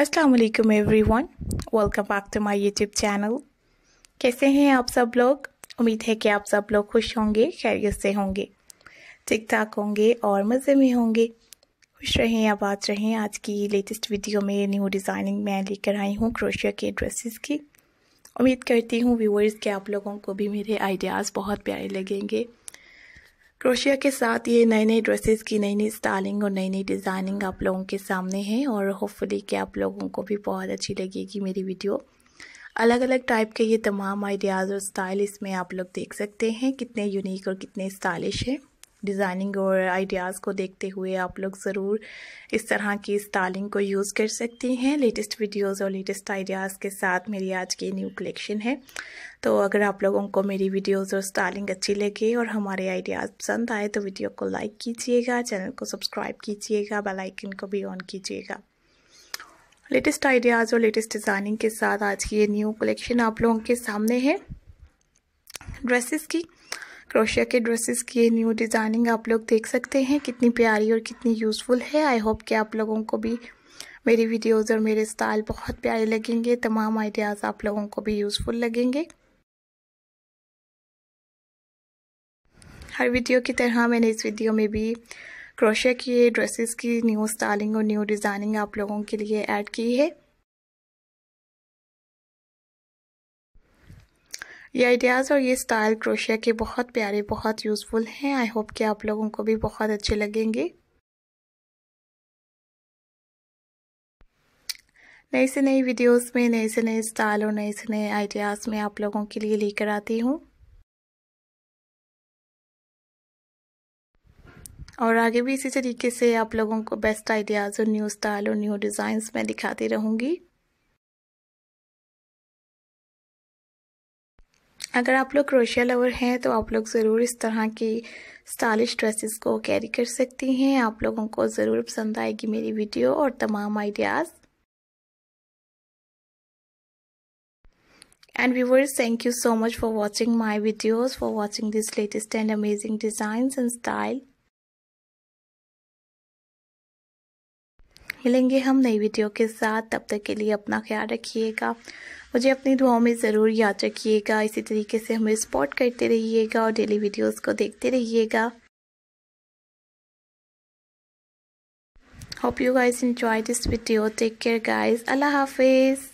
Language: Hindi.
Aslam every one welcome back to my YouTube channel कैसे हैं आप सब लोग उम्मीद है कि आप सब लोग खुश होंगे खैरियत से होंगे ठीक ठाक होंगे और मज़े में होंगे खुश रहें बात रहें आज की लेटेस्ट वीडियो में न्यू डिज़ाइनिंग मैं लेकर आई हूँ क्रोशिया के ड्रेसेस की उम्मीद करती हूँ व्यूअर्स के आप लोगों को भी मेरे आइडियाज़ बहुत प्यारे लगेंगे क्रोशिया के साथ ये नए नए ड्रेसेस की नई नई स्टाइलिंग और नई नई डिज़ाइनिंग आप लोगों के सामने है और होपफुली कि आप लोगों को भी बहुत अच्छी लगेगी मेरी वीडियो अलग अलग टाइप के ये तमाम आइडियाज़ और स्टाइल इसमें आप लोग देख सकते हैं कितने यूनिक और कितने स्टाइलिश हैं डिज़ाइनिंग और आइडियाज़ को देखते हुए आप लोग ज़रूर इस तरह की स्टाइलिंग को यूज़ कर सकती हैं लेटेस्ट वीडियोस और लेटेस्ट आइडियाज़ के साथ मेरी आज की न्यू कलेक्शन है तो अगर आप लोगों को मेरी वीडियोस और स्टाइलिंग अच्छी लगे और हमारे आइडियाज़ पसंद आए तो वीडियो को लाइक कीजिएगा चैनल को सब्सक्राइब कीजिएगा बेलाइकन को भी ऑन कीजिएगा लेटेस्ट आइडियाज़ और लेटेस्ट डिज़ाइनिंग के साथ आज की ये न्यू कलेक्शन आप लोगों के सामने है ड्रेसेस की क्रोशिया के ड्रेसेस की ये न्यू डिज़ाइनिंग आप लोग देख सकते हैं कितनी प्यारी और कितनी यूज़फुल है आई होप कि आप लोगों को भी मेरी वीडियोज़ और मेरे स्टाइल बहुत प्यारे लगेंगे तमाम आइडियाज़ आप लोगों को भी यूज़फुल लगेंगे हर वीडियो की तरह मैंने इस वीडियो में भी क्रोशिया की ड्रेसेस की न्यू स्टाइलिंग और न्यू डिज़ाइनिंग आप लोगों के लिए ऐड की है ये आइडियाज़ और ये स्टाइल क्रोशिया के बहुत प्यारे बहुत यूज़फुल हैं आई होप कि आप लोगों को भी बहुत अच्छे लगेंगे नई से नई वीडियोस में नए से नए स्टाइल और नए से नए आइडियाज़ में आप लोगों के लिए लेकर आती हूँ और आगे भी इसी तरीके से आप लोगों को बेस्ट आइडियाज़ और न्यू स्टाइल और न्यू डिज़ाइंस मैं दिखाती रहूँगी अगर आप लोग क्रोशिया लवर हैं तो आप लोग ज़रूर इस तरह की स्टाइलिश ड्रेसेस को कैरी कर सकती हैं आप लोगों को ज़रूर पसंद आएगी मेरी वीडियो और तमाम ideas and viewers thank you so much for watching my videos for watching these latest and amazing designs and style मिलेंगे हम नई वीडियो के साथ तब तक के लिए अपना ख्याल रखिएगा मुझे अपनी दुआओं में ज़रूर याद रखिएगा इसी तरीके से हमें सपोर्ट करते रहिएगा और डेली वीडियोस को देखते रहिएगा hope you guys enjoy this video take care guys allah hafiz